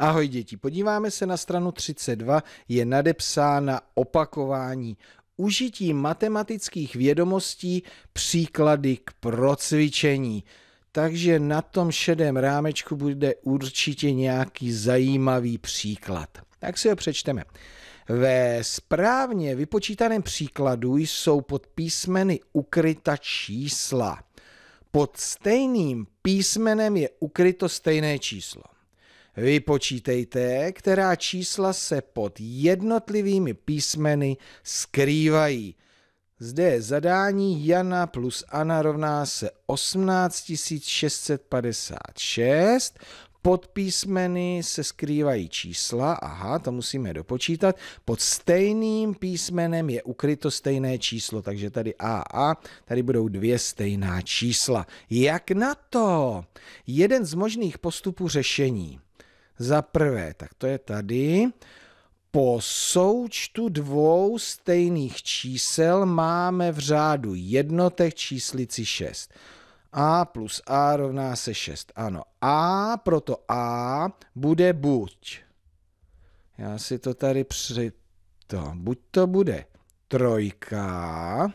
Ahoj děti, podíváme se na stranu 32, je nadepsána opakování užití matematických vědomostí příklady k procvičení. Takže na tom šedém rámečku bude určitě nějaký zajímavý příklad. Tak si ho přečteme. Ve správně vypočítaném příkladu jsou pod písmeny ukryta čísla. Pod stejným písmenem je ukryto stejné číslo. Vypočítejte, která čísla se pod jednotlivými písmeny skrývají. Zde je zadání Jana plus Ana rovná se 18656. Pod písmeny se skrývají čísla, aha, to musíme dopočítat. Pod stejným písmenem je ukryto stejné číslo, takže tady A a tady budou dvě stejná čísla. Jak na to? Jeden z možných postupů řešení. Za prvé, tak to je tady, po součtu dvou stejných čísel máme v řádu jednotek číslici 6. A plus A rovná se 6. Ano, A proto A bude buď. Já si to tady při... To, buď to bude trojka,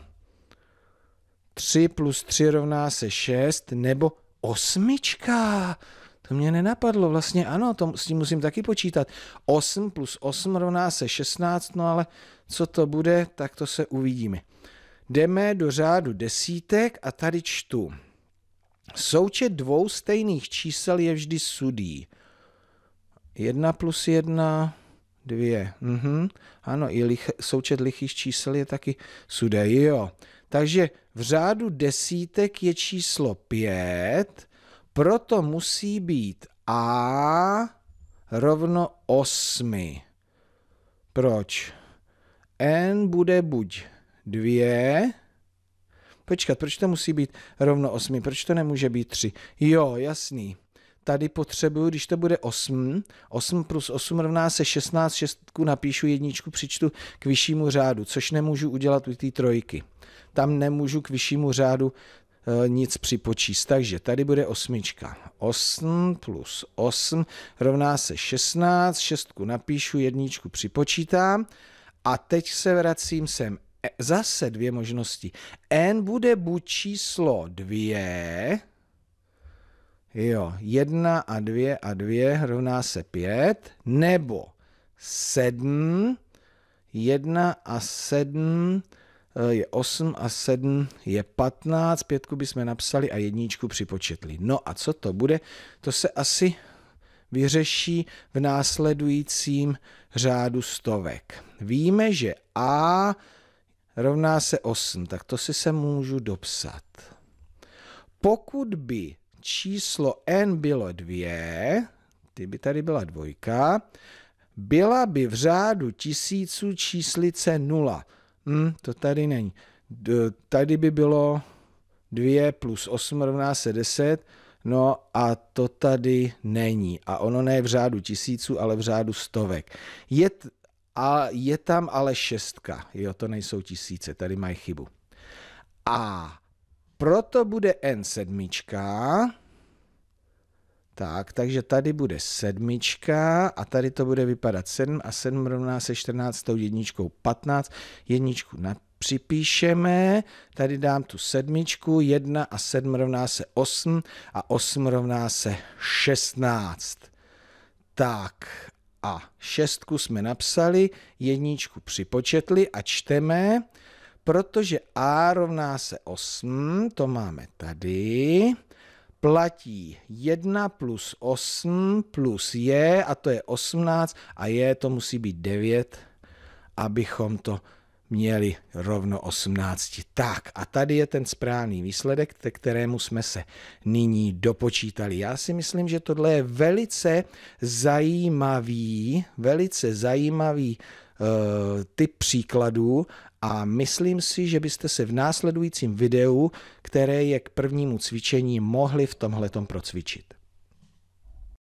3 plus 3 rovná se 6, nebo osmička. To mě nenapadlo, vlastně ano, to, s tím musím taky počítat. 8 plus 8 rovná se 16, no ale co to bude, tak to se uvidíme. Jdeme do řádu desítek a tady čtu. Součet dvou stejných čísel je vždy sudý. 1 plus 1, 2. Mhm. Ano, i lich, součet lichých čísel je taky sudý, jo. Takže v řádu desítek je číslo 5, proto musí být A rovno 8. Proč? N bude buď 2, Počkat, proč to musí být rovno 8? Proč to nemůže být 3? Jo, jasný. Tady potřebuju, když to bude 8, 8 plus 8 rovná se 16, 6 napíšu jedničku, přičtu k vyššímu řádu, což nemůžu udělat u té trojky. Tam nemůžu k vyššímu řádu Eh, nic připočíst. Takže tady bude osmička. 8 plus 8 rovná se 16, šestku napíšu, jedničku připočítám a teď se vracím sem. E, zase dvě možnosti. n bude buď číslo 2, jo, 1 a 2 a 2 rovná se 5, nebo 7, 1 a 7 Eh, je 8 a 7 je 15, pětku bychom napsali a jedničku připočetli. No a co to bude? To se asi vyřeší v následujícím řádu stovek. Víme, že A rovná se 8, tak to si se můžu dopsat. Pokud by číslo n bylo 2, ty by tady byla dvojka, byla by v řádu tisíců číslice 0. Hmm, to tady není. D- tady by bylo 2 plus 8 rovná se 10, no a to tady není. A ono ne v řádu tisíců, ale v řádu stovek. Je, t- a je tam ale šestka, jo, to nejsou tisíce, tady mají chybu. A proto bude n sedmička, tak, takže tady bude sedmička a tady to bude vypadat 7 a 7 rovná se 14 jedničkou 15. Jedničku na připíšeme, tady dám tu sedmičku, 1 a 7 rovná se 8 a 8 rovná se 16. Tak a šestku jsme napsali, jedničku připočetli a čteme, protože a rovná se 8, to máme tady, platí 1 plus 8 plus j, a to je 18, a j to musí být 9, abychom to měli rovno 18. Tak a tady je ten správný výsledek, ke kterému jsme se nyní dopočítali. Já si myslím, že tohle je velice zajímavý, velice zajímavý Eh, typ příkladů a myslím si, že byste se v následujícím videu, které je k prvnímu cvičení, mohli v tomhletom procvičit.